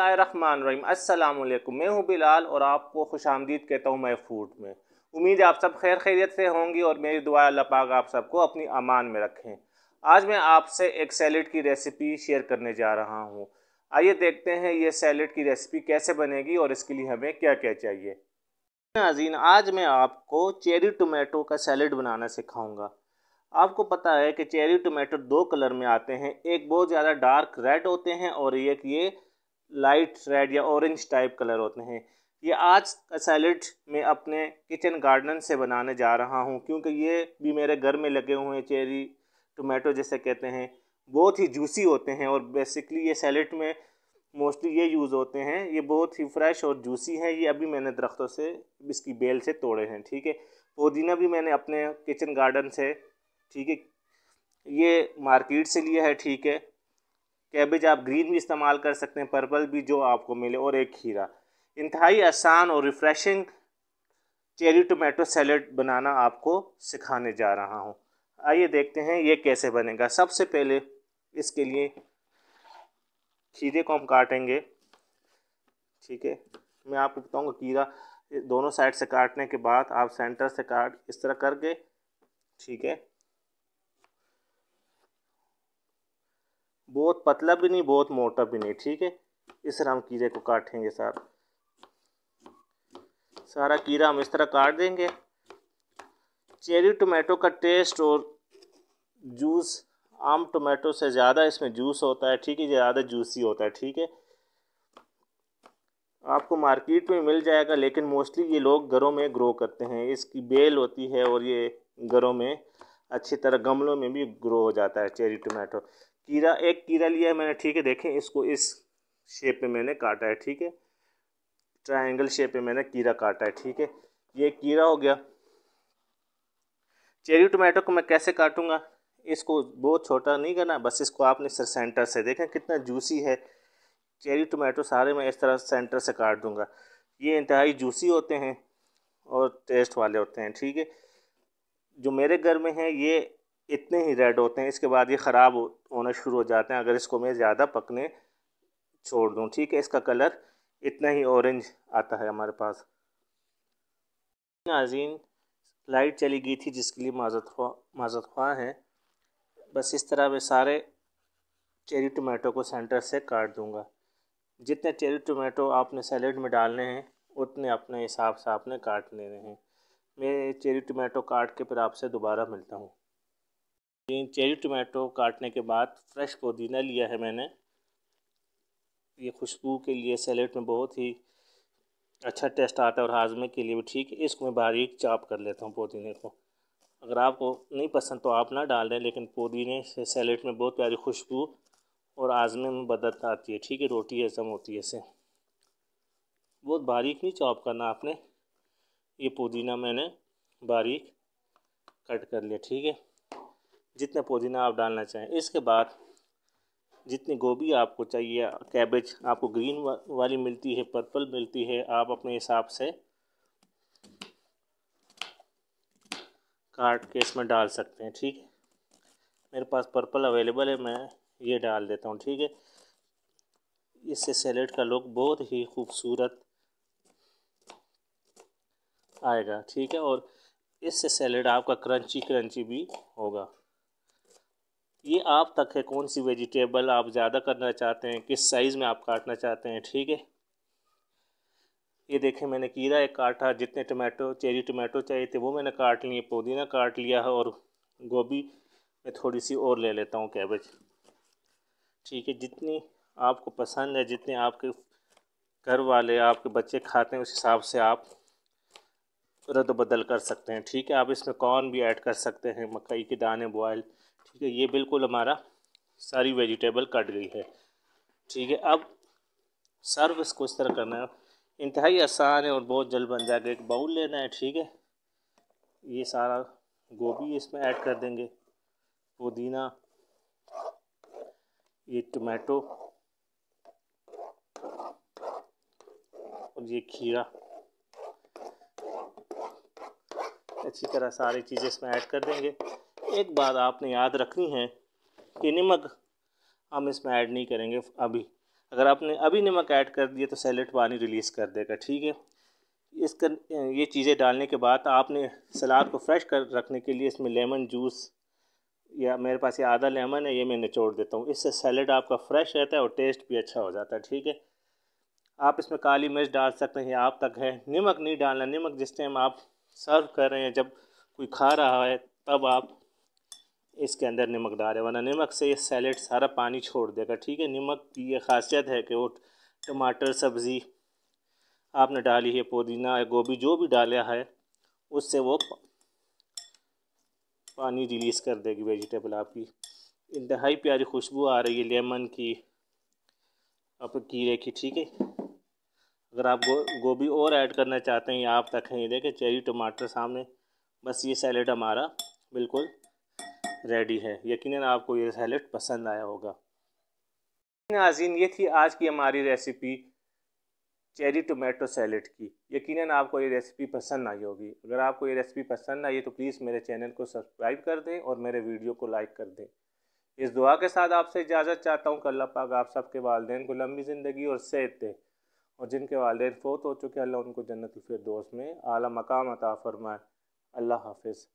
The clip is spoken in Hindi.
अस्सलाम वालेकुम मैं हूं बिलाल और आपको खुश आमदीद कहता हूं मैं फूड में उम्मीद है आप सब खैर खैरियत से होंगी और मेरी दुआ अल्लाह पाक आप सबको अपनी अमान में रखें आज मैं आपसे एक सैलड की रेसिपी शेयर करने जा रहा हूं आइए देखते हैं ये सैलड की रेसिपी कैसे बनेगी और इसके लिए हमें क्या क्या चाहिए नाजीन आज मैं आपको चेरी टोमेटो का सैलड बनाना सिखाऊँगा आपको पता है कि चेरी टोमेटो दो कलर में आते हैं एक बहुत ज़्यादा डार्क रेड होते हैं और एक ये लाइट रेड या ऑरेंज टाइप कलर होते हैं ये आज का सैलड मैं अपने किचन गार्डन से बनाने जा रहा हूँ क्योंकि ये भी मेरे घर में लगे हुए हैं चेरी टोमेटो जैसे कहते हैं बहुत ही जूसी होते हैं और बेसिकली ये सैलड में मोस्टली ये यूज़ होते हैं ये बहुत ही फ्रेश और जूसी है ये अभी मैंने दरख्तों से इसकी बेल से तोड़े हैं ठीक है पुदीना भी मैंने अपने किचन गार्डन से ठीक है ये मार्केट से लिया है ठीक है कैबेज आप ग्रीन भी इस्तेमाल कर सकते हैं पर्पल भी जो आपको मिले और एक खीरा इंतहाई आसान और रिफ़्रेशिंग चेरी टोमेटो सैलड बनाना आपको सिखाने जा रहा हूँ आइए देखते हैं ये कैसे बनेगा सबसे पहले इसके लिए खीरे को हम काटेंगे ठीक है मैं आपको बताऊँगा खीरा दोनों साइड से काटने के बाद आप सेंटर से काट इस तरह करके ठीक है बहुत पतला भी नहीं बहुत मोटा भी नहीं ठीक है इस तरह हम कीड़े को काटेंगे सर सारा कीड़ा हम इस तरह काट देंगे चेरी टोमेटो का टेस्ट और जूस आम टोमेटो से ज़्यादा इसमें जूस होता है ठीक है ज़्यादा जूसी होता है ठीक है आपको मार्केट में मिल जाएगा लेकिन मोस्टली ये लोग घरों में ग्रो करते हैं इसकी बेल होती है और ये घरों में अच्छी तरह गमलों में भी ग्रो हो जाता है चेरी टोमेटो कीड़ा एक कीड़ा लिया है मैंने ठीक है देखें इसको इस शेप में मैंने काटा है ठीक है ट्रायंगल शेप में मैंने कीड़ा काटा है ठीक है ये कीड़ा हो गया चेरी टोमेटो को मैं कैसे काटूंगा इसको बहुत छोटा नहीं करना बस इसको आपने सर सेंटर से देखें कितना जूसी है चेरी टोमेटो सारे मैं इस तरह सेंटर से काट दूंगा ये इंतहाई जूसी होते हैं और टेस्ट वाले होते हैं ठीक है जो मेरे घर में हैं ये इतने ही रेड होते हैं इसके बाद ये ख़राब होना शुरू हो जाते हैं अगर इसको मैं ज़्यादा पकने छोड़ दूँ ठीक है इसका कलर इतना ही ऑरेंज आता है हमारे पास नाजीन लाइट चली गई थी जिसके लिए माजत ख्वा माजत ख्वा है बस इस तरह मैं सारे चेरी टमाटो को सेंटर से काट दूंगा जितने चेरी टमाटो आपने सैलेड में डालने हैं उतने अपने हिसाब से आपने काट लेने हैं मैं चेरी टमाटो काट के फिर आपसे दोबारा मिलता हूँ ये चेरी टमाटो काटने के बाद फ्रेश पुदीना लिया है मैंने ये खुशबू के लिए सैलेड में बहुत ही अच्छा टेस्ट आता है और हाजमे के लिए भी ठीक है इसको मैं बारीक चाप कर लेता हूँ पुदीने को अगर आपको नहीं पसंद तो आप ना डाल दें लेकिन पुदीने से सैलेड में बहुत प्यारी खुशबू और आजमे में बदत आती है ठीक है रोटी हजम होती है इसे बहुत बारीक नहीं चॉप करना आपने ये पुदीना मैंने बारीक कट कर लिया ठीक है जितना पुदीना आप डालना चाहें इसके बाद जितनी गोभी आपको चाहिए कैबेज आपको ग्रीन वाली मिलती है पर्पल मिलती है आप अपने हिसाब से काट के इसमें डाल सकते हैं ठीक है मेरे पास पर्पल अवेलेबल है मैं ये डाल देता हूँ ठीक है इससे सैलड का लुक बहुत ही खूबसूरत आएगा ठीक है और इससे सैलड आपका क्रंची क्रंची भी होगा ये आप तक है कौन सी वेजिटेबल आप ज़्यादा करना चाहते हैं किस साइज़ में आप काटना चाहते हैं ठीक है ये देखें मैंने कीरा एक काटा जितने टमाटो चेरी टमाटो चाहिए थे वो मैंने काट लिए पुदीना काट लिया है और गोभी मैं थोड़ी सी और ले लेता हूँ कैबेज ठीक है जितनी आपको पसंद है जितने आपके घर वाले आपके बच्चे खाते हैं उस हिसाब से आप रद्द बदल कर सकते हैं ठीक है आप इसमें कॉर्न भी ऐड कर सकते हैं मकई के दाने बॉयल ठीक है ये बिल्कुल हमारा सारी वेजिटेबल कट गई है ठीक है अब सर्व इसको इस तरह करना है इंतहाई आसान है और बहुत जल्द बन जाएगा एक बाउल लेना है ठीक है ये सारा गोभी इसमें ऐड कर देंगे पुदीना ये टमाटो और ये खीरा अच्छी तरह सारी चीज़ें इसमें ऐड कर देंगे एक बात आपने याद रखनी है कि नमक हम इसमें ऐड नहीं करेंगे अभी अगर आपने अभी नमक ऐड कर दिया तो सैलड पानी रिलीज़ कर देगा ठीक है इस कर ये चीज़ें डालने के बाद आपने सलाद को फ्रेश कर रखने के लिए इसमें लेमन जूस या मेरे पास ये आधा लेमन है ये मैं निचोड़ देता हूँ इससे सैलड आपका फ्रेश रहता है और टेस्ट भी अच्छा हो जाता है ठीक है आप इसमें काली मिर्च डाल सकते हैं आप तक है नमक नहीं डालना नमक जिस टाइम आप सर्व कर रहे हैं जब कोई खा रहा है तब आप इसके अंदर नमक डालें वरना नमक से ये सैलेड सारा पानी छोड़ देगा ठीक है नमक की ये खासियत है कि वो टमाटर सब्ज़ी आपने डाली है पुदीना है गोभी जो भी डाला है उससे वो पानी रिलीज़ कर देगी वेजिटेबल आपकी इंतहाई प्यारी खुशबू आ रही है लेमन की आप कीड़े की ठीक है अगर आप गो गोभी और ऐड करना चाहते हैं आप रखें ये देखें चेरी टमाटर सामने बस ये सैलड हमारा बिल्कुल रेडी है यकीनन आपको ये सैलड पसंद आया होगा नाजीन ये थी आज की हमारी रेसिपी चेरी टोमेटो सैलेड की यकीनन आपको ये रेसिपी पसंद आई होगी अगर आपको ये रेसिपी पसंद आई तो प्लीज़ मेरे चैनल को सब्सक्राइब कर दें और मेरे वीडियो को लाइक कर दें इस दुआ के साथ आपसे इजाज़त चाहता हूँ कि अल्लाह पाक आप सबके वालदेन को लंबी ज़िंदगी और सेहत दें और जिनके वाले फोत हो चुके अल्लाह उनको जन्नत फिर दोस्त में आला मकाम अता फ़रमाए अल्लाह हाफिज़